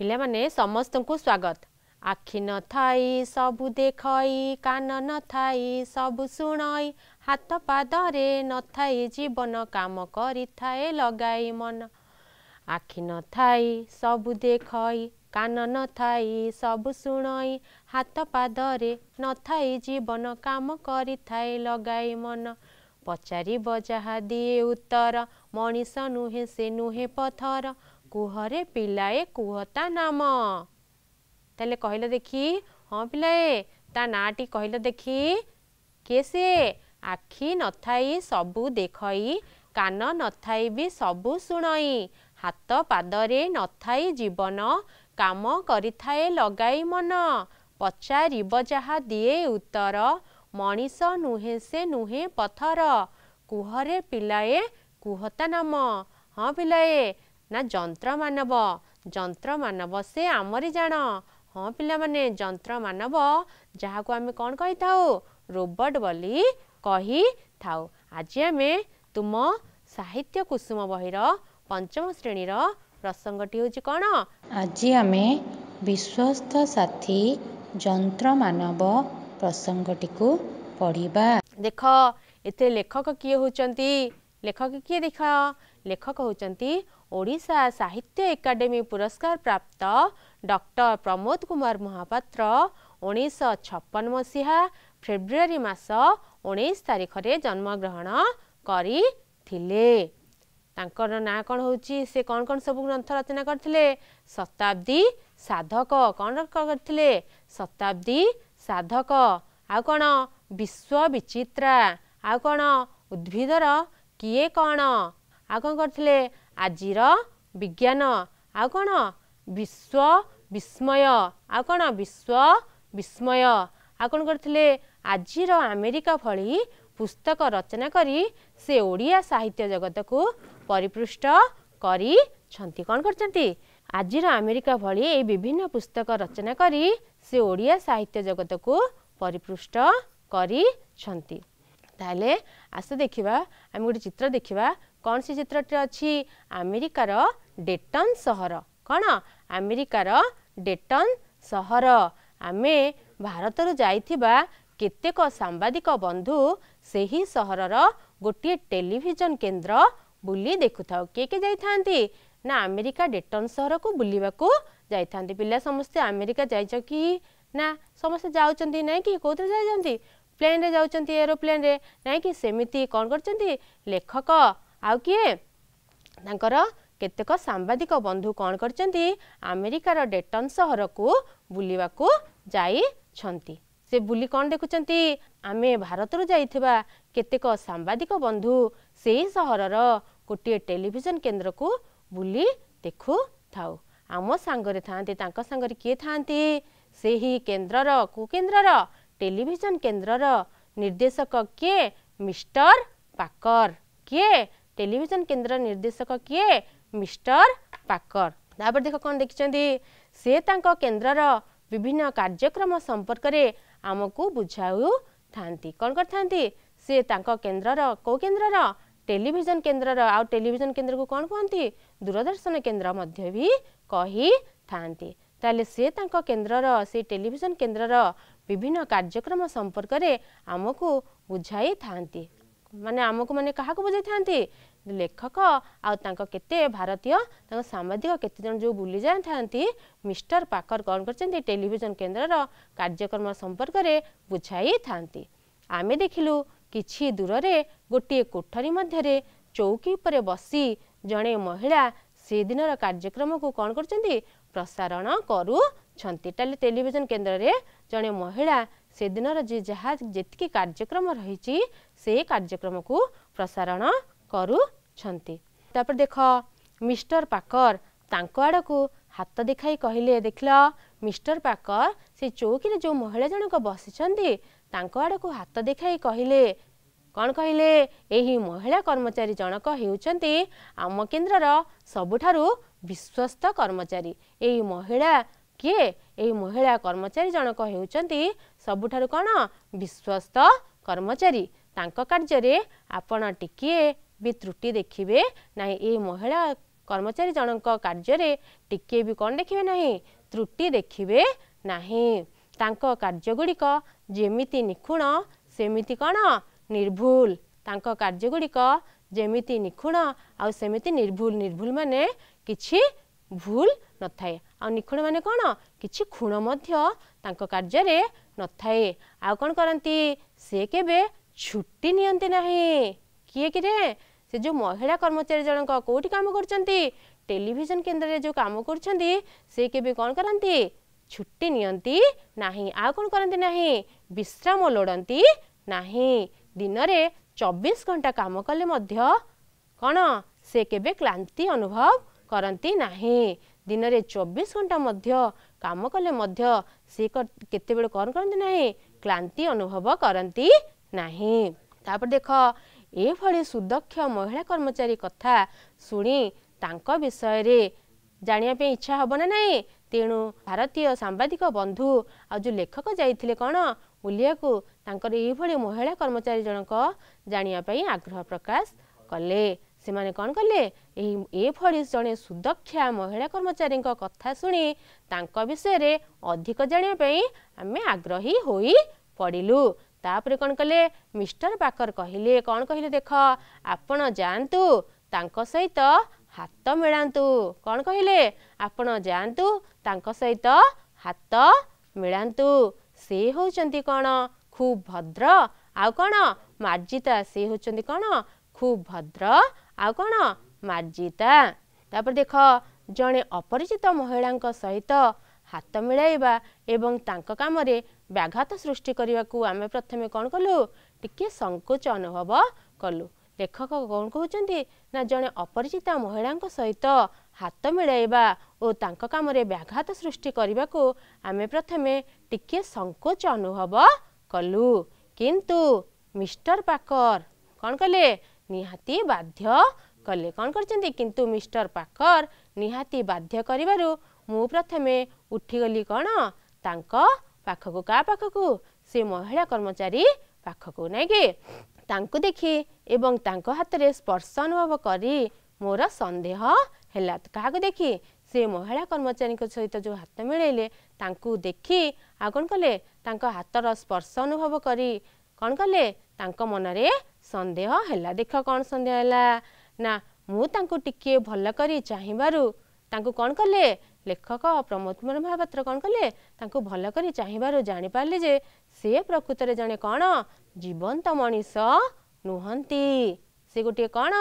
ପିଲାମାନେ ସମସ୍ତଙ୍କୁ ସ୍ୱାଗତ ଆଖି ନ ଥାଇ ସବୁ ଦେଖାଇ କାନ ନ ଥାଇ ସବୁ ଶୁଣଇ ହାତ ପାଦରେ ନଥାଇ ଜୀବନ କାମ କରିଥାଏ ଲଗାଇ ମନ ଆଖି ନ ଥାଇ ସବୁ ଦେଖାଇ କାନ ନ ଥାଇ ସବୁ ଶୁଣଇ ହାତ ପାଦରେ ନଥାଇ ଜୀବନ କାମ କରିଥାଏ ଲଗାଇ ମନ ପଚାରିବ ଯାହା ଦିଏ ଉତ୍ତର ମଣିଷ ନୁହେଁ ସେ ନୁହେଁ ପଥର कुहले पाए कु नाम त देखि हँ पे त देखि के से आखि नथै सबु देखै कथि सबु शु हातपादर नथै जीवन काम गरिगन पचारिबा दिए उत्तर मनिस नुहेँसे नुहेँ पथर कुहले पलाए कुहता नाम हँ प ନା ଯନ୍ତ୍ର ମାନବ ଯନ୍ତ୍ର ମାନବ ସେ ଆମରି ଜାଣ ହଁ ପିଲାମାନେ ଯନ୍ତ୍ର ମାନବ ଯାହାକୁ ଆମେ କ'ଣ କହିଥାଉ ରୋବଟ ବୋଲି କହିଥାଉ ଆଜି ଆମେ ତୁମ ସାହିତ୍ୟ କୁସୁମ ବହିର ପଞ୍ଚମ ଶ୍ରେଣୀର ପ୍ରସଙ୍ଗଟି ହେଉଛି କ'ଣ ଆଜି ଆମେ ବିଶ୍ୱସ୍ତ ସାଥୀ ଯନ୍ତ୍ର ମାନବ ପ୍ରସଙ୍ଗଟିକୁ ପଢ଼ିବା ଦେଖ ଏଥିରେ ଲେଖକ କିଏ ହେଉଛନ୍ତି ଲେଖକ କିଏ ଦେଖ ଲେଖକ ହେଉଛନ୍ତି ଓଡ଼ିଶା ସାହିତ୍ୟ ଏକାଡେମୀ ପୁରସ୍କାର ପ୍ରାପ୍ତ ଡକ୍ଟର ପ୍ରମୋଦ କୁମାର ମହାପାତ୍ର ଉଣେଇଶହ ଛପନ ମସିହା ଫେବୃଆରୀ ମାସ ଉଣେଇଶ ତାରିଖରେ ଜନ୍ମଗ୍ରହଣ କରିଥିଲେ ତାଙ୍କର ନାଁ କ'ଣ ହେଉଛି ସେ କ'ଣ କ'ଣ ସବୁ ଗ୍ରନ୍ଥ ରଚନା କରିଥିଲେ ଶତାବ୍ଦୀ ସାଧକ କ'ଣ କରିଥିଲେ ଶତାବ୍ଦୀ ସାଧକ ଆଉ କ'ଣ ବିଶ୍ୱ ବିଚିତ୍ରା ଆଉ କ'ଣ ଉଦ୍ଭିଦର କିଏ କ'ଣ ଆଉ କ'ଣ କରିଥିଲେ ଆଜିର ବିଜ୍ଞାନ ଆଉ କ'ଣ ବିଶ୍ୱ ବିସ୍ମୟ ଆଉ କ'ଣ ବିଶ୍ୱ ବିସ୍ମୟ ଆଉ କ'ଣ କରିଥିଲେ ଆଜିର ଆମେରିକା ଭଳି ପୁସ୍ତକ ରଚନା କରି ସେ ଓଡ଼ିଆ ସାହିତ୍ୟ ଜଗତକୁ ପରିପୃଷ୍ଟ କରିଛନ୍ତି କ'ଣ କରିଛନ୍ତି ଆଜିର ଆମେରିକା ଭଳି ଏଇ ବିଭିନ୍ନ ପୁସ୍ତକ ରଚନା କରି ସେ ଓଡ଼ିଆ ସାହିତ୍ୟ ଜଗତକୁ ପରିପୃଷ୍ଟ କରିଛନ୍ତି ତାହେଲେ ଆସ ଦେଖିବା ଆମେ ଗୋଟେ ଚିତ୍ର ଦେଖିବା କ'ଣ ସେ ଚିତ୍ରଟି ଅଛି ଆମେରିକାର ଡେଟନ୍ ସହର କ'ଣ ଆମେରିକାର ଡେଟନ୍ ସହର ଆମେ ଭାରତରୁ ଯାଇଥିବା କେତେକ ସାମ୍ବାଦିକ ବନ୍ଧୁ ସେହି ସହରର ଗୋଟିଏ ଟେଲିଭିଜନ କେନ୍ଦ୍ର ବୁଲି ଦେଖୁଥାଉ କିଏ କିଏ ଯାଇଥାନ୍ତି ନା ଆମେରିକା ଡେଟନ୍ ସହରକୁ ବୁଲିବାକୁ ଯାଇଥାନ୍ତି ପିଲା ସମସ୍ତେ ଆମେରିକା ଯାଇଛ କି ନା ସମସ୍ତେ ଯାଉଛନ୍ତି ନାଇଁ କି କେଉଁଥିରେ ଯାଇଛନ୍ତି ପ୍ଲେନ୍ରେ ଯାଉଛନ୍ତି ଏରୋପ୍ଲେନ୍ରେ ନାଇଁ କି ସେମିତି କ'ଣ କରିଛନ୍ତି ଲେଖକ ଆଉ କିଏ ତାଙ୍କର କେତେକ ସାମ୍ବାଦିକ ବନ୍ଧୁ କ'ଣ କରିଛନ୍ତି ଆମେରିକାର ଡେଟନ୍ ସହରକୁ ବୁଲିବାକୁ ଯାଇଛନ୍ତି ସେ ବୁଲି କ'ଣ ଦେଖୁଛନ୍ତି ଆମେ ଭାରତରୁ ଯାଇଥିବା କେତେକ ସାମ୍ବାଦିକ ବନ୍ଧୁ ସେହି ସହରର ଗୋଟିଏ ଟେଲିଭିଜନ କେନ୍ଦ୍ରକୁ ବୁଲି ଦେଖୁଥାଉ ଆମ ସାଙ୍ଗରେ ଥାନ୍ତି ତାଙ୍କ ସାଙ୍ଗରେ କିଏ ଥାନ୍ତି ସେହି କେନ୍ଦ୍ରର କୁ କେନ୍ଦ୍ରର ଟେଲିଭିଜନ କେନ୍ଦ୍ରର ନିର୍ଦ୍ଦେଶକ କିଏ ମିଷ୍ଟର ପାକର କିଏ ଟେଲିଭିଜନ କେନ୍ଦ୍ର ନିର୍ଦ୍ଦେଶକ କିଏ ମିଷ୍ଟର ପାକର ତାପରେ ଦେଖ କ'ଣ ଦେଖିଛନ୍ତି ସେ ତାଙ୍କ କେନ୍ଦ୍ରର ବିଭିନ୍ନ କାର୍ଯ୍ୟକ୍ରମ ସମ୍ପର୍କରେ ଆମକୁ ବୁଝାଉଥାନ୍ତି କ'ଣ କରିଥାନ୍ତି ସେ ତାଙ୍କ କେନ୍ଦ୍ରର କେଉଁ କେନ୍ଦ୍ରର ଟେଲିଭିଜନ କେନ୍ଦ୍ରର ଆଉ ଟେଲିଭିଜନ କେନ୍ଦ୍ରକୁ କ'ଣ କୁହନ୍ତି ଦୂରଦର୍ଶନ କେନ୍ଦ୍ର ମଧ୍ୟ ବି କହିଥାନ୍ତି ତାହେଲେ ସେ ତାଙ୍କ କେନ୍ଦ୍ରର ସେ ଟେଲିଭିଜନ କେନ୍ଦ୍ରର ବିଭିନ୍ନ କାର୍ଯ୍ୟକ୍ରମ ସମ୍ପର୍କରେ ଆମକୁ ବୁଝାଇଥାନ୍ତି ମାନେ ଆମକୁ ମାନେ କାହାକୁ ବୁଝାଇଥାନ୍ତି ଲେଖକ ଆଉ ତାଙ୍କ କେତେ ଭାରତୀୟ ତାଙ୍କ ସାମ୍ବାଦିକ କେତେ ଜଣ ଯେଉଁ ବୁଲି ଯାଇଥାନ୍ତି ମିଷ୍ଟର ପାକର କ'ଣ କରିଛନ୍ତି ଟେଲିଭିଜନ କେନ୍ଦ୍ରର କାର୍ଯ୍ୟକ୍ରମ ସମ୍ପର୍କରେ ବୁଝାଇଥାନ୍ତି ଆମେ ଦେଖିଲୁ କିଛି ଦୂରରେ ଗୋଟିଏ କୋଠରୀ ମଧ୍ୟରେ ଚୌକି ଉପରେ ବସି ଜଣେ ମହିଳା ସେଦିନର କାର୍ଯ୍ୟକ୍ରମକୁ କ'ଣ କରୁଛନ୍ତି ପ୍ରସାରଣ କରୁଛନ୍ତି ତାହେଲେ ଟେଲିଭିଜନ କେନ୍ଦ୍ରରେ ଜଣେ ମହିଳା ସେଦିନର ଯେ ଯାହା ଯେତିକି କାର୍ଯ୍ୟକ୍ରମ ରହିଛି ସେ କାର୍ଯ୍ୟକ୍ରମକୁ ପ୍ରସାରଣ କରୁଛନ୍ତି ତାପରେ ଦେଖ ମିଷ୍ଟର ପାକର ତାଙ୍କ ଆଡ଼କୁ ହାତ ଦେଖାଇ କହିଲେ ଦେଖିଲ ମିଷ୍ଟର ପାକର ସେ ଚୌକିରେ ଯେଉଁ ମହିଳା ଜଣକ ବସିଛନ୍ତି ତାଙ୍କ ଆଡ଼କୁ ହାତ ଦେଖାଇ କହିଲେ କ'ଣ କହିଲେ ଏହି ମହିଳା କର୍ମଚାରୀ ଜଣକ ହେଉଛନ୍ତି ଆମ କେନ୍ଦ୍ରର ସବୁଠାରୁ ବିଶ୍ୱସ୍ତ କର୍ମଚାରୀ ଏହି ମହିଳା କିଏ ଏହି ମହିଳା କର୍ମଚାରୀ ଜଣକ ହେଉଛନ୍ତି ସବୁଠାରୁ କ'ଣ ବିଶ୍ୱସ୍ତ କର୍ମଚାରୀ ତାଙ୍କ କାର୍ଯ୍ୟରେ ଆପଣ ଟିକିଏ ବି ତ୍ରୁଟି ଦେଖିବେ ନାହିଁ ଏ ମହିଳା କର୍ମଚାରୀ ଜଣଙ୍କ କାର୍ଯ୍ୟରେ ଟିକିଏ ବି କ'ଣ ଦେଖିବେ ନାହିଁ ତ୍ରୁଟି ଦେଖିବେ ନାହିଁ ତାଙ୍କ କାର୍ଯ୍ୟଗୁଡ଼ିକ ଯେମିତି ନିଖୁଣ ସେମିତି କ'ଣ ନିର୍ଭୁଲ ତାଙ୍କ କାର୍ଯ୍ୟଗୁଡ଼ିକ ଯେମିତି ନିଖୁଣ ଆଉ ସେମିତି ନିର୍ଭୁଲ ନିର୍ଭୁଲ ମାନେ କିଛି ଭୁଲ ନଥାଏ ଆଉ ନିଖୁଣ ମାନେ କ'ଣ କିଛି ଖୁଣ ମଧ୍ୟ ତାଙ୍କ କାର୍ଯ୍ୟରେ ନଥାଏ ଆଉ କ'ଣ କରନ୍ତି ସେ କେବେ ଛୁଟି ନିଅନ୍ତି ନାହିଁ କିଏ କିରେ ସେ ଯେଉଁ ମହିଳା କର୍ମଚାରୀ ଜଣକ କେଉଁଠି କାମ କରୁଛନ୍ତି ଟେଲିଭିଜନ କେନ୍ଦ୍ରରେ ଯେଉଁ କାମ କରୁଛନ୍ତି ସେ କେବେ କ'ଣ କରନ୍ତି ଛୁଟି ନିଅନ୍ତି ନାହିଁ ଆଉ କ'ଣ କରନ୍ତି ନାହିଁ ବିଶ୍ରାମ ଲୋଡ଼ନ୍ତି ନାହିଁ ଦିନରେ ଚବିଶ ଘଣ୍ଟା କାମ କଲେ ମଧ୍ୟ କ'ଣ ସେ କେବେ କ୍ଳାନ୍ତି ଅନୁଭବ କରନ୍ତି ନାହିଁ ଦିନରେ ଚବିଶ ଘଣ୍ଟା ମଧ୍ୟ କାମ କଲେ ମଧ୍ୟ ସେ କେତେବେଳେ କ'ଣ କରନ୍ତି ନାହିଁ କ୍ଳାନ୍ତି ଅନୁଭବ କରନ୍ତି ନାହିଁ ତାପରେ ଦେଖ ଏଭଳି ସୁଦକ୍ଷ ମହିଳା କର୍ମଚାରୀ କଥା ଶୁଣି ତାଙ୍କ ବିଷୟରେ ଜାଣିବା ପାଇଁ ଇଚ୍ଛା ହେବ ନା ନାହିଁ ତେଣୁ ଭାରତୀୟ ସାମ୍ବାଦିକ ବନ୍ଧୁ ଆଉ ଯେଉଁ ଲେଖକ ଯାଇଥିଲେ କ'ଣ ବୁଲିବାକୁ ତାଙ୍କର ଏଇଭଳି ମହିଳା କର୍ମଚାରୀ ଜଣକ ଜାଣିବା ପାଇଁ ଆଗ୍ରହ ପ୍ରକାଶ କଲେ ସେମାନେ କ'ଣ କଲେ ଏହି ଏଭଳି ଜଣେ ସୁଦକ୍ଷା ମହିଳା କର୍ମଚାରୀଙ୍କ କଥା ଶୁଣି ତାଙ୍କ ବିଷୟରେ ଅଧିକ ଜାଣିବା ପାଇଁ ଆମେ ଆଗ୍ରହୀ ହୋଇ ପଡ଼ିଲୁ ତାପରେ କ'ଣ କଲେ ମିଷ୍ଟର ବାକର କହିଲେ କ'ଣ କହିଲେ ଦେଖ ଆପଣ ଯାଆନ୍ତୁ ତାଙ୍କ ସହିତ ହାତ ମିଳାନ୍ତୁ କ'ଣ କହିଲେ ଆପଣ ଯାଆନ୍ତୁ ତାଙ୍କ ସହିତ ହାତ ମିଳାନ୍ତୁ ସେ ହେଉଛନ୍ତି କ'ଣ ଖୁବ୍ ଭଦ୍ର ଆଉ କ'ଣ ମାର୍ଜିତା ସେ ହେଉଛନ୍ତି କ'ଣ ଖୁବ୍ ଭଦ୍ର ଆଉ କ'ଣ ମାର୍ଜିତା ତାପରେ ଦେଖ ଜଣେ ଅପରିଚିତ ମହିଳାଙ୍କ ସହିତ ହାତ ମିଳାଇବା ଏବଂ ତାଙ୍କ କାମରେ ବ୍ୟାଘାତ ସୃଷ୍ଟି କରିବାକୁ ଆମେ ପ୍ରଥମେ କ'ଣ କଲୁ ଟିକିଏ ସଙ୍କୋଚ ଅନୁଭବ କଲୁ ଲେଖକ କ'ଣ କହୁଛନ୍ତି ନା ଜଣେ ଅପରିଚିତା ମହିଳାଙ୍କ ସହିତ ହାତ ମିଳାଇବା ଓ ତାଙ୍କ କାମରେ ବ୍ୟାଘାତ ସୃଷ୍ଟି କରିବାକୁ ଆମେ ପ୍ରଥମେ ଟିକିଏ ସଙ୍କୋଚ ଅନୁଭବ କଲୁ କିନ୍ତୁ ମିଷ୍ଟର ପାକର କ'ଣ କଲେ ନିହାତି ବାଧ୍ୟ କଲେ କ'ଣ କରିଛନ୍ତି କିନ୍ତୁ ମିଷ୍ଟର ପାକର ନିହାତି ବାଧ୍ୟ କରିବାରୁ ମୁଁ ପ୍ରଥମେ ଉଠିଗଲି କ'ଣ ତାଙ୍କ ପାଖକୁ କାହା ପାଖକୁ ସେ ମହିଳା କର୍ମଚାରୀ ପାଖକୁ ନାଇଁ କି ତାଙ୍କୁ ଦେଖି ଏବଂ ତାଙ୍କ ହାତରେ ସ୍ପର୍ଶ ଅନୁଭବ କରି ମୋର ସନ୍ଦେହ ହେଲା କାହାକୁ ଦେଖି ସେ ମହିଳା କର୍ମଚାରୀଙ୍କ ସହିତ ଯେଉଁ ହାତ ମିଳେଇଲେ ତାଙ୍କୁ ଦେଖି ଆଉ କ'ଣ କଲେ ତାଙ୍କ ହାତର ସ୍ପର୍ଶ ଅନୁଭବ କରି କ'ଣ କଲେ ତାଙ୍କ ମନରେ ସନ୍ଦେହ ହେଲା ଦେଖ କ'ଣ ସନ୍ଦେହ ହେଲା ନା ମୁଁ ତାଙ୍କୁ ଟିକିଏ ଭଲ କରି ଚାହିଁବାରୁ ତାଙ୍କୁ କ'ଣ କଲେ ଲେଖକ ପ୍ରମୋଦ କୁମାର ମହାପାତ୍ର କ'ଣ କଲେ ତାଙ୍କୁ ଭଲ କରି ଚାହିଁବାରୁ ଜାଣିପାରିଲେ ଯେ ସେ ପ୍ରକୃତରେ ଜଣେ କ'ଣ ଜୀବନ୍ତ ମଣିଷ ନୁହନ୍ତି ସେ ଗୋଟିଏ କ'ଣ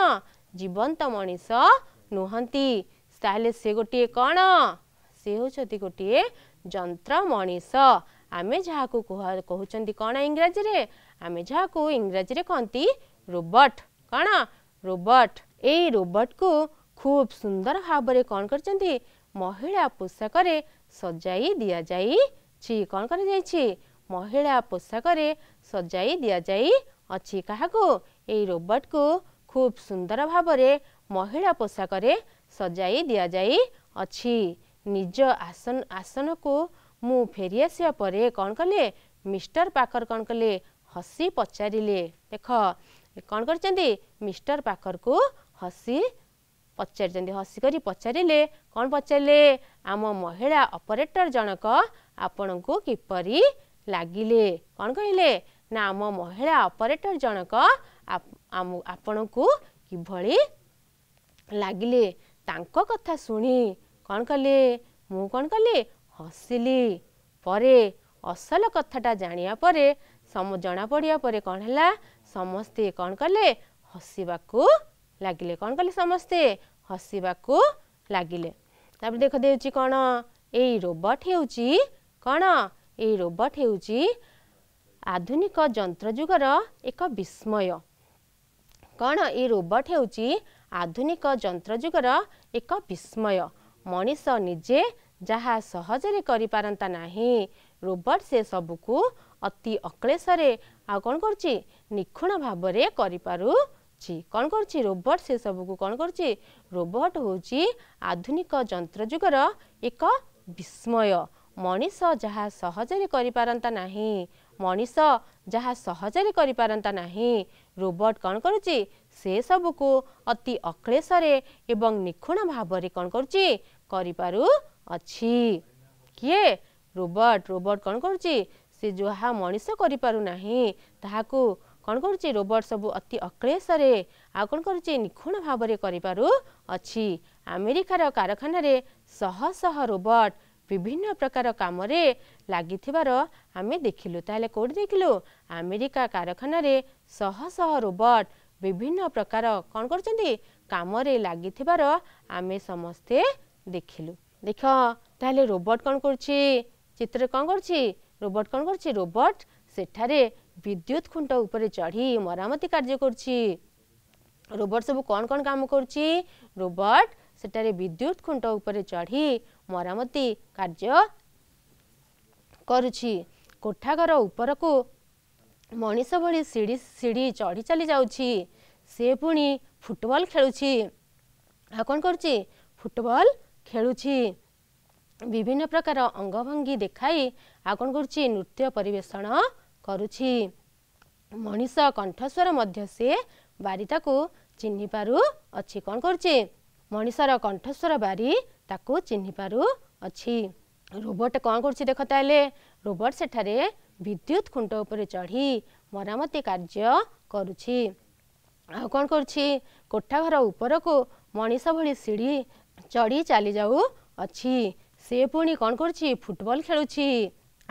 ଜୀବନ୍ତ ମଣିଷ ନୁହନ୍ତି ତାହେଲେ ସେ ଗୋଟିଏ କ'ଣ ସେ ହେଉଛନ୍ତି ଗୋଟିଏ ଯନ୍ତ୍ର ମଣିଷ ଆମେ ଯାହାକୁ କୁହ କହୁଛନ୍ତି କ'ଣ ଇଂରାଜୀରେ ଆମେ ଯାହାକୁ ଇଂରାଜୀରେ କହନ୍ତି ରୋବଟ୍ କ'ଣ ରୋବଟ୍ ଏଇ ରୋବଟ୍କୁ ଖୁବ୍ ସୁନ୍ଦର ଭାବରେ କ'ଣ କରିଛନ୍ତି ମହିଳା ପୋଷାକରେ ସଜାଇ ଦିଆଯାଇଛି କ'ଣ କରାଯାଇଛି ମହିଳା ପୋଷାକରେ ସଜାଇ ଦିଆଯାଇଅଛି କାହାକୁ ଏଇ ରୋବଟ୍କୁ ଖୁବ୍ ସୁନ୍ଦର ଭାବରେ ମହିଳା ପୋଷାକରେ ସଜାଇ ଦିଆଯାଇଅଛି ନିଜ ଆସନ ଆସନକୁ ମୁଁ ଫେରିଆସିବା ପରେ କ'ଣ କଲେ ମିଷ୍ଟର ପାକର କ'ଣ କଲେ ହସି ପଚାରିଲେ ଦେଖ କ'ଣ କରିଛନ୍ତି ମିଷ୍ଟର ପାକରକୁ ହସି ପଚାରିଛନ୍ତି ହସି କରି ପଚାରିଲେ କ'ଣ ପଚାରିଲେ ଆମ ମହିଳା ଅପରେଟର ଜଣକ ଆପଣଙ୍କୁ କିପରି ଲାଗିଲେ କ'ଣ କହିଲେ ନା ଆମ ମହିଳା ଅପରେଟର ଜଣକ ଆପଣଙ୍କୁ କିଭଳି ଲାଗିଲେ ତାଙ୍କ କଥା ଶୁଣି କ'ଣ କଲେ ମୁଁ କ'ଣ କଲି ହସିଲି ପରେ ଅସଲ କଥାଟା ଜାଣିବା ପରେ ଜଣା ପଡ଼ିବା ପରେ କ'ଣ ହେଲା ସମସ୍ତେ କ'ଣ କଲେ ହସିବାକୁ ଲାଗିଲେ କ'ଣ କଲେ ସମସ୍ତେ ହସିବାକୁ ଲାଗିଲେ ତାପରେ ଦେଖ ଦେଉଛି କ'ଣ ଏଇ ରୋବଟ୍ ହେଉଛି କ'ଣ ଏଇ ରୋବଟ୍ ହେଉଛି ଆଧୁନିକ ଯନ୍ତ୍ରଯୁଗର ଏକ ବିସ୍ମୟ କ'ଣ ଏଇ ରୋବଟ୍ ହେଉଛି ଆଧୁନିକ ଯନ୍ତ୍ରଯୁଗର ଏକ ବିସ୍ମୟ ମଣିଷ ନିଜେ ଯାହା ସହଜରେ କରିପାରନ୍ତା ନାହିଁ ରୋବର୍ଟ ସେ ସବୁକୁ ଅତି ଅକ୍ଳେଶରେ ଆଉ କ'ଣ କରୁଛି ନିଖୁଣ ଭାବରେ କରିପାରୁଛି କ'ଣ କରୁଛି ରୋବର୍ଟ ସେ ସବୁକୁ କ'ଣ କରୁଛି ରୋବର୍ଟ ହେଉଛି ଆଧୁନିକ ଯନ୍ତ୍ରଯୁଗର ଏକ ବିସ୍ମୟ ମଣିଷ ଯାହା ସହଜରେ କରିପାରନ୍ତା ନାହିଁ ମଣିଷ ଯାହା ସହଜରେ କରିପାରନ୍ତା ନାହିଁ ରୋବର୍ଟ କ'ଣ କରୁଛି ସେ ସବୁକୁ ଅତି ଅକ୍ଳେଶରେ ଏବଂ ନିଖୁଣ ଭାବରେ କ'ଣ କରୁଛି କରିପାରୁ ଅଛି କିଏ ରୋବର୍ଟ ରୋବର୍ଟ କ'ଣ କରୁଛି ସେ ଯାହା ମଣିଷ କରିପାରୁନାହିଁ ତାହାକୁ କ'ଣ କରୁଛି ରୋବର୍ଟ ସବୁ ଅତି ଅକ୍ଳେଶରେ ଆଉ କ'ଣ କରୁଛି ନିଖୁଣ ଭାବରେ କରିପାରୁ ଅଛି ଆମେରିକାର କାରଖାନାରେ ଶହ ଶହ ରୋବର୍ଟ ବିଭିନ୍ନ ପ୍ରକାର କାମରେ ଲାଗିଥିବାର ଆମେ ଦେଖିଲୁ ତାହେଲେ କେଉଁଠି ଦେଖିଲୁ ଆମେରିକା କାରଖାନାରେ ଶହ ଶହ ରୋବର୍ଟ ବିଭିନ୍ନ ପ୍ରକାର କ'ଣ କରୁଛନ୍ତି କାମରେ ଲାଗିଥିବାର ଆମେ ସମସ୍ତେ ଦେଖିଲୁ দেখ তাহলে রোবট কন করছে চিত্রে কণ করছে রোবট কন করছে রোবট সেঠারে বিদ্যুৎ খুঁট উপরে চড়ি মরামতি কার্য করছে রোবট সব কন কন কাম করছে রোবট সেটারে বিদ্যুৎ খুঁট উপরে চড়ি মরামতি কার্য করছে কোঠাঘর উপরকু ମଣିଷ ভি ସିଡ଼ି ସିଡ଼ି চড়ি চালি যাচ্ছি সে পুঁ ফুটবল খেলুছি ଆଉ କ'ଣ କରୁଛି ଫୁଟବଲ୍ ଖେଳୁଛି ବିଭିନ୍ନ ପ୍ରକାର ଅଙ୍ଗଭଙ୍ଗୀ ଦେଖାଇ ଆଉ କ'ଣ କରୁଛି ନୃତ୍ୟ ପରିବେଷଣ କରୁଛି ମଣିଷ କଣ୍ଠସ୍ୱର ମଧ୍ୟ ସିଏ ବାରିଟାକୁ ଚିହ୍ନି ପାରୁଅଛି କ'ଣ କରୁଛି ମଣିଷର କଣ୍ଠସ୍ୱର ବାରି ତାକୁ ଚିହ୍ନି ପାରୁଅଛି ରୋବଟ କ'ଣ କରୁଛି ଦେଖ ତାହେଲେ ରୋବଟ ସେଠାରେ ବିଦ୍ୟୁତ ଖୁଣ୍ଟ ଉପରେ ଚଢ଼ି ମରାମତି କାର୍ଯ୍ୟ କରୁଛି ଆଉ କ'ଣ କରୁଛି କୋଠା ଘର ଉପରକୁ ମଣିଷ ଭଳି ସିଡ଼ି ଚଢ଼ି ଚାଲି ଯାଉ ଅଛି ସେ ପୁଣି କ'ଣ କରୁଛି ଫୁଟବଲ ଖେଳୁଛି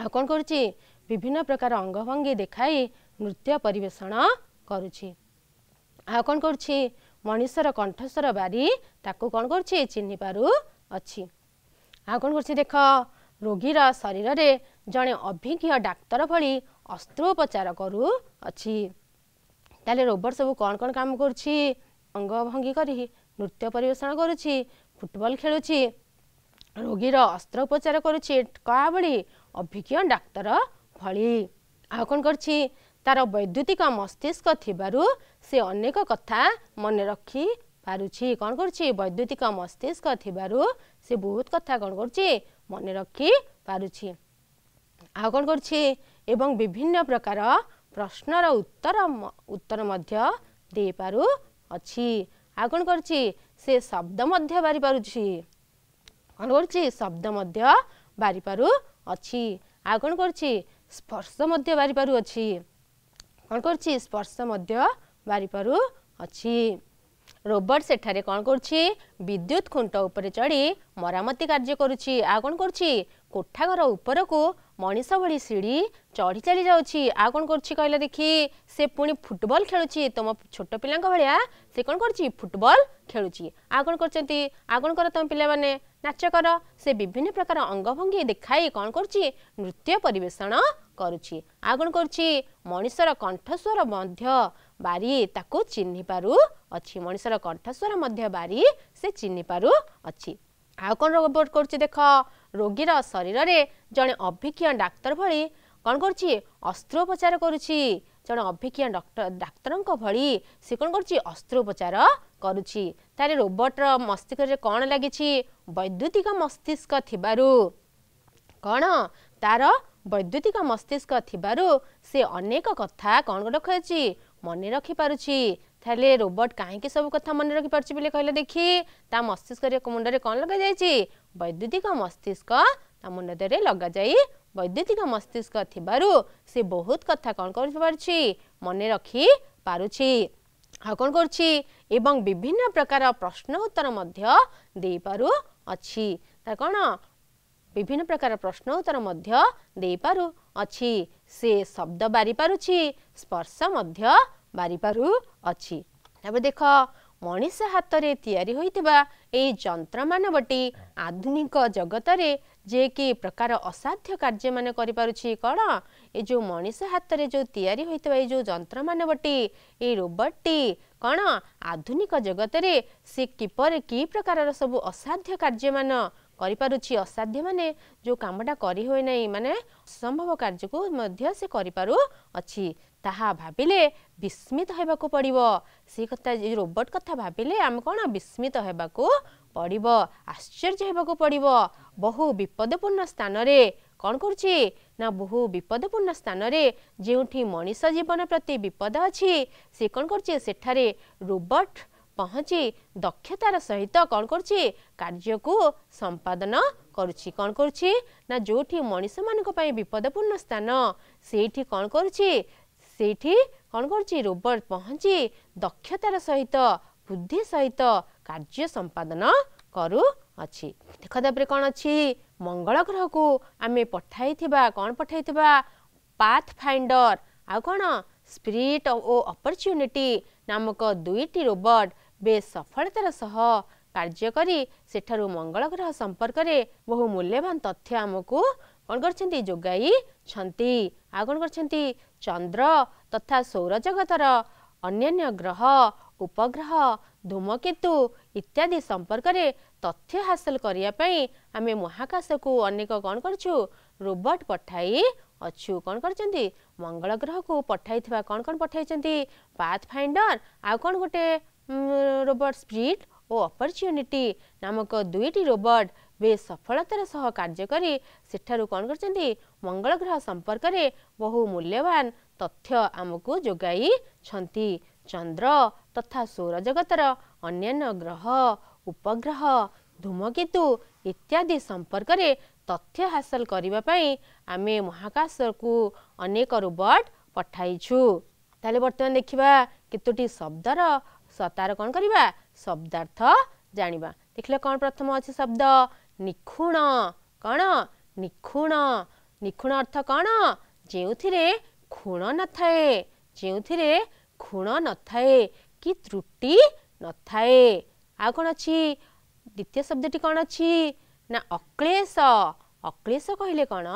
ଆଉ କ'ଣ କରୁଛି ବିଭିନ୍ନ ପ୍ରକାର ଅଙ୍ଗଭଙ୍ଗୀ ଦେଖାଇ ନୃତ୍ୟ ପରିବେଷଣ କରୁଛି ଆଉ କ'ଣ କରୁଛି ମଣିଷର କଣ୍ଠସ୍ୱର ବାରି ତାକୁ କ'ଣ କରୁଛି ଚିହ୍ନିପାରୁ ଅଛି ଆଉ କ'ଣ କରୁଛି ଦେଖ ରୋଗୀର ଶରୀରରେ ଜଣେ ଅଭିଜ୍ଞ ଡାକ୍ତର ଭଳି ଅସ୍ତ୍ରୋପଚାର କରୁଅଛି ତାହେଲେ ରୋବର୍ଟ ସବୁ କ'ଣ କ'ଣ କାମ କରୁଛି ଅଙ୍ଗଭଙ୍ଗୀ କରି ନୃତ୍ୟ ପରିବେଷଣ କରୁଛି ଫୁଟବଲ ଖେଳୁଛି ରୋଗୀର ଅସ୍ତ୍ରୋପଚାର କରୁଛି କାହାଭଳି ଅଭିଜ୍ଞ ଡାକ୍ତର ଭଳି ଆଉ କ'ଣ କରୁଛି ତାର ବୈଦ୍ୟୁତିକ ମସ୍ତିଷ୍କ ଥିବାରୁ ସେ ଅନେକ କଥା ମନେ ରଖି ପାରୁଛି କ'ଣ କରୁଛି ବୈଦ୍ୟୁତିକ ମସ୍ତିଷ୍କ ଥିବାରୁ ସେ ବହୁତ କଥା କ'ଣ କରୁଛି ମନେ ରଖି ପାରୁଛି ଆଉ କ'ଣ କରୁଛି ଏବଂ ବିଭିନ୍ନ ପ୍ରକାର ପ୍ରଶ୍ନର ଉତ୍ତର ଉତ୍ତର ମଧ୍ୟ ଦେଇପାରୁ ଅଛି ଆଉ କ'ଣ କରୁଛି ସେ ଶବ୍ଦ ମଧ୍ୟ ବାରିପାରୁଛି କ'ଣ କରୁଛି ଶବ୍ଦ ମଧ୍ୟ ବାରିପାରୁଅଛି ଆଉ କ'ଣ କରୁଛି ସ୍ପର୍ଶ ମଧ୍ୟ ବାରିପାରୁଅଛି କ'ଣ କରୁଛି ସ୍ପର୍ଶ ମଧ୍ୟ ବାରିପାରୁଅଛି ରୋବର୍ଟ ସେଠାରେ କ'ଣ କରୁଛି ବିଦ୍ୟୁତ ଖୁଣ୍ଟ ଉପରେ ଚଢ଼ି ମରାମତି କାର୍ଯ୍ୟ କରୁଛି ଆଉ କ'ଣ କରୁଛି କୋଠାଘର ଉପରକୁ ମଣିଷ ଭଳି ସିଡ଼ି ଚଢ଼ି ଚାଲି ଯାଉଛି ଆଉ କ'ଣ କରୁଛି କହିଲେ ଦେଖି ସେ ପୁଣି ଫୁଟବଲ୍ ଖେଳୁଛି ତୁମ ଛୋଟ ପିଲାଙ୍କ ଭଳିଆ ସେ କ'ଣ କରୁଛି ଫୁଟବଲ୍ ଖେଳୁଛି ଆଉ କ'ଣ କରୁଛନ୍ତି ଆଉ କ'ଣ କର ତୁମ ପିଲାମାନେ ନାଚ କର ସେ ବିଭିନ୍ନ ପ୍ରକାର ଅଙ୍ଗଭଙ୍ଗୀ ଦେଖାଇ କ'ଣ କରୁଛି ନୃତ୍ୟ ପରିବେଷଣ କରୁଛି ଆଉ କ'ଣ କରୁଛି ମଣିଷର କଣ୍ଠସ୍ୱର ମଧ୍ୟ ବାରି ତାକୁ ଚିହ୍ନି ପାରୁ ଅଛି ମଣିଷର କଣ୍ଠସ୍ୱର ମଧ୍ୟ ବାରି ସେ ଚିହ୍ନି ପାରୁ ଅଛି ଆଉ କ'ଣ ରିପୋର୍ଟ କରୁଛି ଦେଖ ରୋଗୀର ଶରୀରରେ ଜଣେ ଅଭିଜ୍ଞ ଡାକ୍ତର ଭଳି କ'ଣ କରୁଛି ଅସ୍ତ୍ରୋପଚାର କରୁଛି ଜଣେ ଅଭିଜ୍ଞ ଡକ୍ଟର ଡାକ୍ତରଙ୍କ ଭଳି ସେ କ'ଣ କରୁଛି ଅସ୍ତ୍ରୋପଚାର କରୁଛି ତାର ରୋବଟର ମସ୍ତିଷ୍କରେ କ'ଣ ଲାଗିଛି ବୈଦ୍ୟୁତିକ ମସ୍ତିଷ୍କ ଥିବାରୁ କ'ଣ ତାର ବୈଦ୍ୟୁତିକ ମସ୍ତିଷ୍କ ଥିବାରୁ ସେ ଅନେକ କଥା କ'ଣ ରଖାଯାଇଛି ମନେ ରଖିପାରୁଛି ତାହେଲେ ରୋବର୍ଟ କାହିଁକି ସବୁ କଥା ମନେ ରଖିପାରୁଛି ବୋଲି କହିଲେ ଦେଖି ତା ମସ୍ତିଷ୍କରେ ମୁଣ୍ଡରେ କ'ଣ ଲଗାଯାଇଛି ବୈଦ୍ୟୁତିକ ମସ୍ତିଷ୍କ ତା ମୁଣ୍ଡରେ ଲଗାଯାଇ ବୈଦ୍ୟୁତିକ ମସ୍ତିଷ୍କ ଥିବାରୁ ସେ ବହୁତ କଥା କ'ଣ କରିପାରୁଛି ମନେ ରଖି ପାରୁଛି ଆଉ କ'ଣ କରୁଛି ଏବଂ ବିଭିନ୍ନ ପ୍ରକାର ପ୍ରଶ୍ନ ଉତ୍ତର ମଧ୍ୟ ଦେଇପାରୁଅଛି ତା କ'ଣ ବିଭିନ୍ନ ପ୍ରକାର ପ୍ରଶ୍ନ ଉତ୍ତର ମଧ୍ୟ ଦେଇପାରୁଅଛି ସେ ଶବ୍ଦ ବାରିପାରୁଛି ସ୍ପର୍ଶ ମଧ୍ୟ ବାରିପାରୁଅଛି ତାପରେ ଦେଖ ମଣିଷ ହାତରେ ତିଆରି ହୋଇଥିବା ଏଇ ଯନ୍ତ୍ରମାନବଟି ଆଧୁନିକ ଜଗତରେ ଯେ କି ପ୍ରକାର ଅସାଧ୍ୟ କାର୍ଯ୍ୟମାନେ କରିପାରୁଛି କ'ଣ ଏ ଯେଉଁ ମଣିଷ ହାତରେ ଯେଉଁ ତିଆରି ହୋଇଥିବା ଏଇ ଯେଉଁ ଯନ୍ତ୍ରମାନବଟି ଏଇ ରୋବଟ୍ଟି କ'ଣ ଆଧୁନିକ ଜଗତରେ ସେ କିପରି କି ପ୍ରକାରର ସବୁ ଅସାଧ୍ୟ କାର୍ଯ୍ୟମାନ କରିପାରୁଛି ଅସାଧ୍ୟ ମାନେ ଯେଉଁ କାମଟା କରିହୁଏ ନାହିଁ ମାନେ ଅସମ୍ଭବ କାର୍ଯ୍ୟକୁ ମଧ୍ୟ ସେ କରିପାରୁଅଛି ତାହା ଭାବିଲେ ବିସ୍ମିତ ହେବାକୁ ପଡ଼ିବ ସେ କଥା ରୋବଟ୍ କଥା ଭାବିଲେ ଆମେ କ'ଣ ବିସ୍ମିତ ହେବାକୁ ପଡ଼ିବ ଆଶ୍ଚର୍ଯ୍ୟ ହେବାକୁ ପଡ଼ିବ ବହୁ ବିପଦପୂର୍ଣ୍ଣ ସ୍ଥାନରେ କ'ଣ କରୁଛି ନା ବହୁ ବିପଦପୂର୍ଣ୍ଣ ସ୍ଥାନରେ ଯେଉଁଠି ମଣିଷ ଜୀବନ ପ୍ରତି ବିପଦ ଅଛି ସେ କ'ଣ କରୁଛି ସେଠାରେ ରୋବଟ୍ ପହଞ୍ଚି ଦକ୍ଷତାର ସହିତ କ'ଣ କରୁଛି କାର୍ଯ୍ୟକୁ ସମ୍ପାଦନ କରୁଛି କ'ଣ କରୁଛି ନା ଯେଉଁଠି ମଣିଷମାନଙ୍କ ପାଇଁ ବିପଦପୂର୍ଣ୍ଣ ସ୍ଥାନ ସେଇଠି କ'ଣ କରୁଛି ସେଇଠି କ'ଣ କରୁଛି ରୋବର୍ଟ ପହଞ୍ଚି ଦକ୍ଷତାର ସହିତ ବୁଦ୍ଧି ସହିତ କାର୍ଯ୍ୟ ସମ୍ପାଦନ କରୁଅଛି ଦେଖ ତାପରେ କ'ଣ ଅଛି ମଙ୍ଗଳ ଗ୍ରହକୁ ଆମେ ପଠାଇଥିବା କ'ଣ ପଠାଇଥିବା ପାଥ୍ ଫାଇଣ୍ଡର ଆଉ କ'ଣ ସ୍ପିରିଟ୍ ଓ ଅପରଚ୍ୟୁନିଟି ନାମକ ଦୁଇଟି ରୋବର୍ଟ ବେଶ ସଫଳତାର ସହ କାର୍ଯ୍ୟ କରି ସେଠାରୁ ମଙ୍ଗଳ ଗ୍ରହ ସମ୍ପର୍କରେ ବହୁ ମୂଲ୍ୟବାନ ତଥ୍ୟ ଆମକୁ କ'ଣ କରିଛନ୍ତି ଯୋଗାଇଛନ୍ତି ଆଉ କ'ଣ କରିଛନ୍ତି ଚନ୍ଦ୍ର ତଥା ସୌରଜଗତର ଅନ୍ୟାନ୍ୟ ଗ୍ରହ ଉପଗ୍ରହ ଧୂମକେତୁ ଇତ୍ୟାଦି ସମ୍ପର୍କରେ ତଥ୍ୟ ହାସଲ କରିବା ପାଇଁ ଆମେ ମହାକାଶକୁ ଅନେକ କ'ଣ କରୁଛୁ ରୋବଟ୍ ପଠାଇ ଅଛୁ କ'ଣ କରିଛନ୍ତି ମଙ୍ଗଳ ଗ୍ରହକୁ ପଠାଇଥିବା କ'ଣ କ'ଣ ପଠାଇଛନ୍ତି ପାଥ୍ ଫାଇଣ୍ଡର ଆଉ କ'ଣ ଗୋଟେ ରୋବର୍ଟ ସ୍ପ୍ରିଟ୍ ଓ ଅପର୍ଚ୍ୟୁନିଟି ନାମକ ଦୁଇଟି ରୋବର୍ଟ ବେଶ ସଫଳତାର ସହ କାର୍ଯ୍ୟ କରି ସେଠାରୁ କ'ଣ କରିଛନ୍ତି ମଙ୍ଗଳ ଗ୍ରହ ସମ୍ପର୍କରେ ବହୁ ମୂଲ୍ୟବାନ ତଥ୍ୟ ଆମକୁ ଯୋଗାଇଛନ୍ତି ଚନ୍ଦ୍ର ତଥା ସୌରଜଗତର ଅନ୍ୟାନ୍ୟ ଗ୍ରହ ଉପଗ୍ରହ ଧୂମକେତୁ ଇତ୍ୟାଦି ସମ୍ପର୍କରେ ତଥ୍ୟ ହାସଲ କରିବା ପାଇଁ ଆମେ ମହାକାଶକୁ ଅନେକ ରୋବର୍ଟ ପଠାଇଛୁ ତାହେଲେ ବର୍ତ୍ତମାନ ଦେଖିବା କେତୋଟି ଶବ୍ଦର ସତାର କ'ଣ କରିବା ଶବ୍ଦାର୍ଥ ଜାଣିବା ଦେଖିଲ କ'ଣ ପ୍ରଥମ ଅଛି ଶବ୍ଦ ନିଖୁଣ କ'ଣ ନିଖୁଣ ନିଖୁଣ ଅର୍ଥ କ'ଣ ଯେଉଁଥିରେ ଖୁଣ ନଥାଏ ଯେଉଁଥିରେ ଖୁଣ ନଥାଏ କି ତ୍ରୁଟି ନଥାଏ ଆଉ କ'ଣ ଅଛି ଦ୍ୱିତୀୟ ଶବ୍ଦଟି କ'ଣ ଅଛି ନା ଅକ୍ଳେଶ ଅକ୍ଳେଶ କହିଲେ କ'ଣ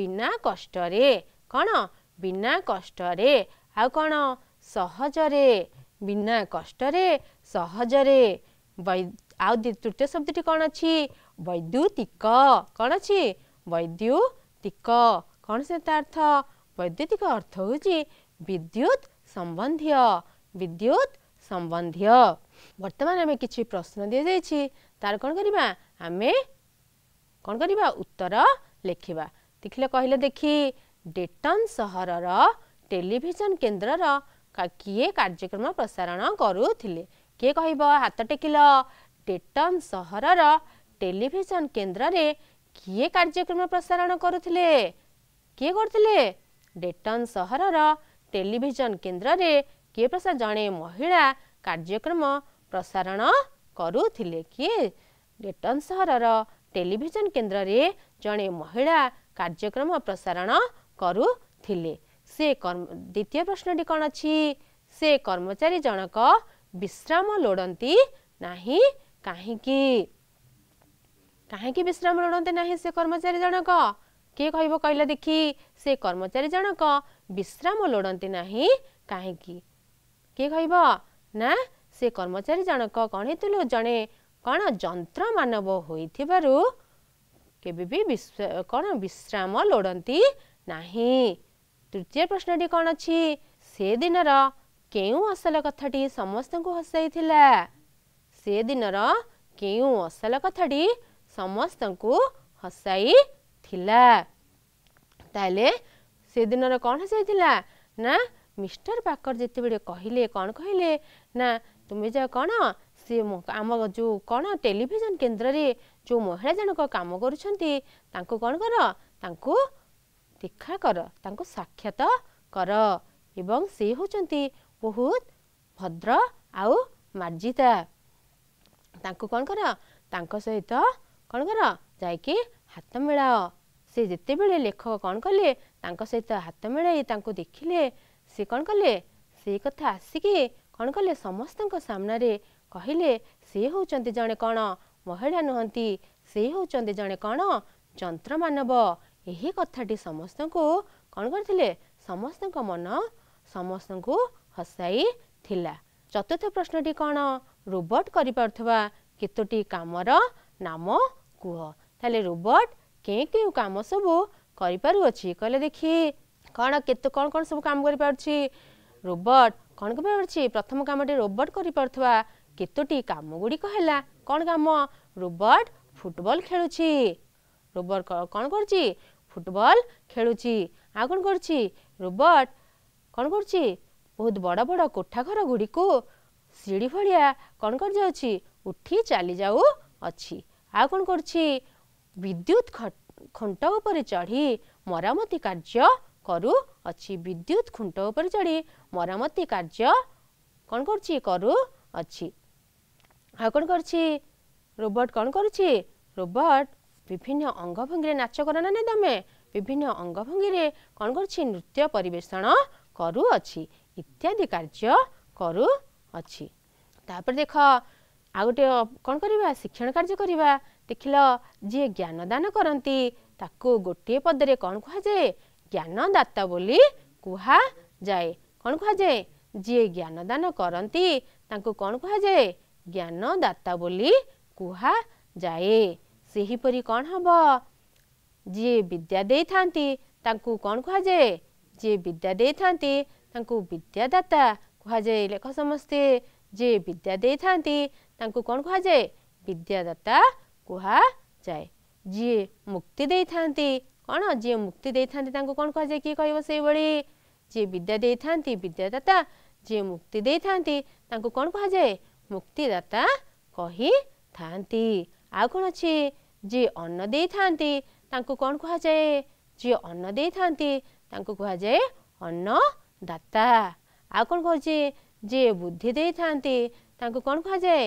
ବିନା କଷ୍ଟରେ କ'ଣ ବିନା କଷ୍ଟରେ ଆଉ କ'ଣ ସହଜରେ बिना कष्ट कष्टजर आउ तृतीय शब्द कन् अद्युतिक वैद्युतिक वैद्युतिक से अर्थ वैद्युतिक अर्थ हौ चाहिँ विद्युत सम्बन्धीय विद्युत वर्तमान बर्तमान आउँदै प्रश्न तार दिइरहेको तर कि आमे कन उत्तर लेख्दा देखि कहिले देखि डेटन सहरर टेलिभिजन केन्द्र କିଏ କାର୍ଯ୍ୟକ୍ରମ ପ୍ରସାରଣ କରୁଥିଲେ କିଏ କହିବ ହାତ ଟେକିଲ ଟେଟନ୍ ସହରର ଟେଲିଭିଜନ କେନ୍ଦ୍ରରେ କିଏ କାର୍ଯ୍ୟକ୍ରମ ପ୍ରସାରଣ କରୁଥିଲେ କିଏ କରୁଥିଲେ ଡେଟନ୍ ସହରର ଟେଲିଭିଜନ କେନ୍ଦ୍ରରେ କିଏ ପ୍ରସା ଜଣେ ମହିଳା କାର୍ଯ୍ୟକ୍ରମ ପ୍ରସାରଣ କରୁଥିଲେ କିଏ ଡେଟନ୍ ସହରର ଟେଲିଭିଜନ କେନ୍ଦ୍ରରେ ଜଣେ ମହିଳା କାର୍ଯ୍ୟକ୍ରମ ପ୍ରସାରଣ କରୁଥିଲେ ସେ ଦ୍ୱିତୀୟ ପ୍ରଶ୍ନଟି କ'ଣ ଅଛି ସେ କର୍ମଚାରୀ ଜଣକ ବିଶ୍ରାମ ଲୋଡ଼ନ୍ତି ନାହିଁ କାହିଁକି କାହିଁକି ବିଶ୍ରାମ ଲୋଡ଼ନ୍ତି ନାହିଁ ସେ କର୍ମଚାରୀ ଜଣକ କିଏ କହିବ କହିଲେ ଦେଖି ସେ କର୍ମଚାରୀ ଜଣକ ବିଶ୍ରାମ ଲୋଡ଼ନ୍ତି ନାହିଁ କାହିଁକି କିଏ କହିବ ନା ସେ କର୍ମଚାରୀ ଜଣକ କ'ଣ ହେଇଥିଲୁ ଜଣେ କ'ଣ ଯନ୍ତ୍ର ମାନବ ହୋଇଥିବାରୁ କେବେ ବି କ'ଣ ବିଶ୍ରାମ ଲୋଡ଼ନ୍ତି ନାହିଁ ତୃତୀୟ ପ୍ରଶ୍ନଟି କ'ଣ ଅଛି ସେଦିନର କେଉଁ ଅସଲ କଥାଟି ସମସ୍ତଙ୍କୁ ହସାଇଥିଲା ସେଦିନର କେଉଁ ଅସଲ କଥାଟି ସମସ୍ତଙ୍କୁ ହସାଇଥିଲା ତାହେଲେ ସେଦିନର କ'ଣ ହସାଇଥିଲା ନା ମିଷ୍ଟର ପାକର ଯେତେବେଳେ କହିଲେ କ'ଣ କହିଲେ ନା ତୁମେ ଯାହା କ'ଣ ସେ ଆମ ଯେଉଁ କ'ଣ ଟେଲିଭିଜନ କେନ୍ଦ୍ରରେ ଯେଉଁ ମହିଳା ଜଣକ କାମ କରୁଛନ୍ତି ତାଙ୍କୁ କ'ଣ କର ତାଙ୍କୁ ଦେଖା କର ତାଙ୍କୁ ସାକ୍ଷାତ କର ଏବଂ ସେ ହେଉଛନ୍ତି ବହୁତ ଭଦ୍ର ଆଉ ମାର୍ଜିତା ତାଙ୍କୁ କ'ଣ କର ତାଙ୍କ ସହିତ କ'ଣ କର ଯାଇକି ହାତ ମିଳାଅ ସେ ଯେତେବେଳେ ଲେଖକ କ'ଣ କଲେ ତାଙ୍କ ସହିତ ହାତ ମିଳାଇ ତାଙ୍କୁ ଦେଖିଲେ ସେ କ'ଣ କଲେ ସେ କଥା ଆସିକି କ'ଣ କଲେ ସମସ୍ତଙ୍କ ସାମ୍ନାରେ କହିଲେ ସେ ହେଉଛନ୍ତି ଜଣେ କ'ଣ ମହିଳା ନୁହନ୍ତି ସେ ହେଉଛନ୍ତି ଜଣେ କ'ଣ ଯନ୍ତ୍ରମାନବ ଏହି କଥାଟି ସମସ୍ତଙ୍କୁ କ'ଣ କରିଥିଲେ ସମସ୍ତଙ୍କ ମନ ସମସ୍ତଙ୍କୁ ହସାଇ ଥିଲା ଚତୁର୍ଥ ପ୍ରଶ୍ନଟି କ'ଣ ରୋବଟ କରିପାରୁଥିବା କେତୋଟି କାମର ନାମ କୁହ ତାହେଲେ ରୋବଟ କେଉଁ କେଉଁ କାମ ସବୁ କରିପାରୁଅଛି କହିଲେ ଦେଖି କ'ଣ କେତେ କ'ଣ କ'ଣ ସବୁ କାମ କରିପାରୁଛି ରୋବଟ କ'ଣ କରିପାରୁଛି ପ୍ରଥମ କାମଟି ରୋବଟ କରିପାରୁଥିବା କେତୋଟି କାମ ଗୁଡ଼ିକ ହେଲା କ'ଣ କାମ ରୋବଟ ଫୁଟବଲ ଖେଳୁଛି রোবট କ'ଣ କରୁଛି ଫୁଟବଲ୍ ଖେଳୁଛି ଆଉ କ'ଣ କରୁଛି ରୋବଟ୍ କ'ଣ କରୁଛି ବହୁତ ବଡ଼ ବଡ଼ କୋଠାଘର ଗୁଡ଼ିକୁ ସିଡ଼ି ଭଳିଆ କ'ଣ କରିଯାଉଛି ଉଠି ଚାଲିଯାଉ ଅଛି ଆଉ କ'ଣ କରୁଛି ବିଦ୍ୟୁତ ଖୁଣ୍ଟ ଉପରେ ଚଢ଼ି ମରାମତି କାର୍ଯ୍ୟ କରୁଅଛି ବିଦ୍ୟୁତ ଖୁଣ୍ଟ ଉପରେ ଚଢ଼ି ମରାମତି କାର୍ଯ୍ୟ କ'ଣ କରୁଛି କରୁଅଛି ଆଉ କ'ଣ କରୁଛି ରୋବଟ୍ କ'ଣ କରୁଛି ରୋବଟ୍ ବିଭିନ୍ନ ଅଙ୍ଗଭଙ୍ଗୀରେ ନାଚ କର ନା ନାଇଁ ତମେ ବିଭିନ୍ନ ଅଙ୍ଗଭଙ୍ଗୀରେ କ'ଣ କରୁଛି ନୃତ୍ୟ ପରିବେଷଣ କରୁଅଛି ଇତ୍ୟାଦି କାର୍ଯ୍ୟ କରୁଅଛି ତାପରେ ଦେଖ ଆଉ ଗୋଟେ କ'ଣ କରିବା ଶିକ୍ଷଣ କାର୍ଯ୍ୟ କରିବା ଦେଖିଲ ଯିଏ ଜ୍ଞାନଦାନ କରନ୍ତି ତାକୁ ଗୋଟିଏ ପଦରେ କ'ଣ କୁହାଯାଏ ଜ୍ଞାନଦାତା ବୋଲି କୁହାଯାଏ କ'ଣ କୁହାଯାଏ ଯିଏ ଜ୍ଞାନଦାନ କରନ୍ତି ତାଙ୍କୁ କ'ଣ କୁହାଯାଏ ଜ୍ଞାନଦାତା ବୋଲି କୁହାଯାଏ ସେହିପରି କ'ଣ ହେବ ଯିଏ ବିଦ୍ୟା ଦେଇଥାନ୍ତି ତାଙ୍କୁ କ'ଣ କୁହାଯାଏ ଯିଏ ବିଦ୍ୟା ଦେଇଥାନ୍ତି ତାଙ୍କୁ ବିଦ୍ୟାଦାତା କୁହାଯାଏ ଲେଖ ସମସ୍ତେ ଯିଏ ବିଦ୍ୟା ଦେଇଥାନ୍ତି ତାଙ୍କୁ କ'ଣ କୁହାଯାଏ ବିଦ୍ୟାଦାତା କୁହାଯାଏ ଯିଏ ମୁକ୍ତି ଦେଇଥାନ୍ତି କ'ଣ ଯିଏ ମୁକ୍ତି ଦେଇଥାନ୍ତି ତାଙ୍କୁ କ'ଣ କୁହାଯାଏ କିଏ କହିବ ସେଇଭଳି ଯିଏ ବିଦ୍ୟା ଦେଇଥାନ୍ତି ବିଦ୍ୟାଦାତା ଯିଏ ମୁକ୍ତି ଦେଇଥାନ୍ତି ତାଙ୍କୁ କ'ଣ କୁହାଯାଏ ମୁକ୍ତିଦାତା କହିଥାନ୍ତି ଆଉ କ'ଣ ଅଛି ଯିଏ ଅନ୍ନ ଦେଇଥାନ୍ତି ତାଙ୍କୁ କ'ଣ କୁହାଯାଏ ଯିଏ ଅନ୍ନ ଦେଇଥାନ୍ତି ତାଙ୍କୁ କୁହାଯାଏ ଅନ୍ନଦାତା ଆଉ କ'ଣ କହୁଛି ଯିଏ ବୁଦ୍ଧି ଦେଇଥାନ୍ତି ତାଙ୍କୁ କ'ଣ କୁହାଯାଏ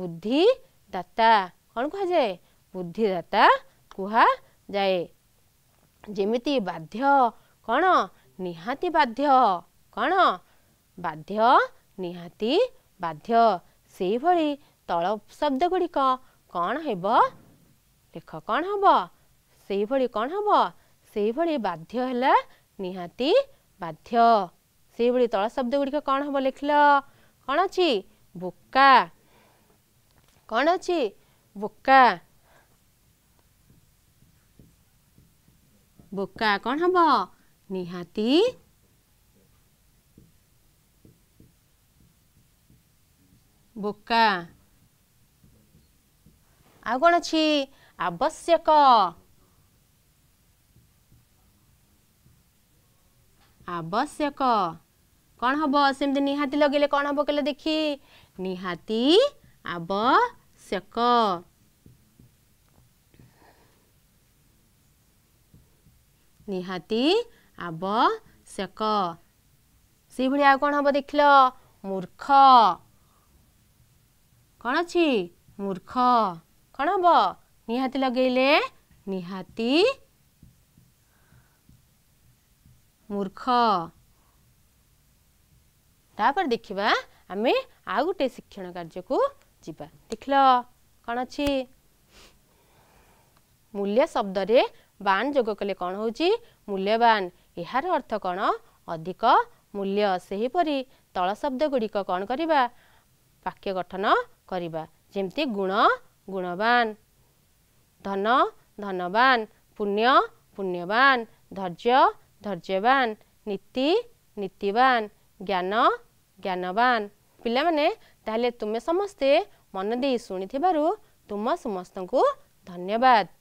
ବୁଦ୍ଧିଦାତା କ'ଣ କୁହାଯାଏ ବୁଦ୍ଧିଦାତା କୁହାଯାଏ ଯେମିତି ବାଧ୍ୟ କ'ଣ ନିହାତି ବାଧ୍ୟ କ'ଣ ବାଧ୍ୟ ନିହାତି ବାଧ୍ୟ ସେହିଭଳି ତଳ ଶବ୍ଦ ଗୁଡ଼ିକ କ'ଣ ହେବ ଲେଖ କ'ଣ ହେବ ସେଇଭଳି କ'ଣ ହେବ ସେଇଭଳି ବାଧ୍ୟ ହେଲା ନିହାତି ବାଧ୍ୟ ସେଇଭଳି ତଳ ଶବ୍ଦ ଗୁଡ଼ିକ କ'ଣ ହେବ ଲେଖିଲ କ'ଣ ଅଛି ବୋକା କ'ଣ ଅଛି ବୋକା ବୋକା କ'ଣ ହେବ ନିହାତି ବୋକା ଆଉ କ'ଣ ଅଛି ଆବଶ୍ୟକ ଆବଶ୍ୟକ କ'ଣ ହେବ ସେମିତି ନିହାତି ଲଗେଇଲେ କ'ଣ ହେବ କହିଲେ ଦେଖି ନିହାତି ଆବଶ୍ୟକ ନିହାତି ଆବଶ୍ୟକ ସେଇଭଳି ଆଉ କ'ଣ ହେବ ଦେଖିଲ ମୂର୍ଖ କ'ଣ ଅଛି ମୂର୍ଖ कौन हम निहाती लगे निहाती मूर्ख तापर देखा आम आ गोटे शिक्षण कार्य को जीवा देख लण अच्छी मूल्य शब्द रे बाण जोग कले कौन हो मूल्यवान यार अर्थ कौन अधिक मूल्य से हीपरी तल शब्द गुड़िक कौन करवाक्य गठन करवामती गुण ଗୁଣବାନ ଧନ ଧନବାନ ପୁଣ୍ୟ ପୁଣ୍ୟବାନ ଧୈର୍ଯ୍ୟ ଧୈର୍ଯ୍ୟବାନ ନୀତି ନୀତିବାନ ଜ୍ଞାନ ଜ୍ଞାନବାନ ପିଲାମାନେ ତାହେଲେ ତୁମେ ସମସ୍ତେ ମନ ଦେଇ ଶୁଣିଥିବାରୁ ତୁମ ସମସ୍ତଙ୍କୁ ଧନ୍ୟବାଦ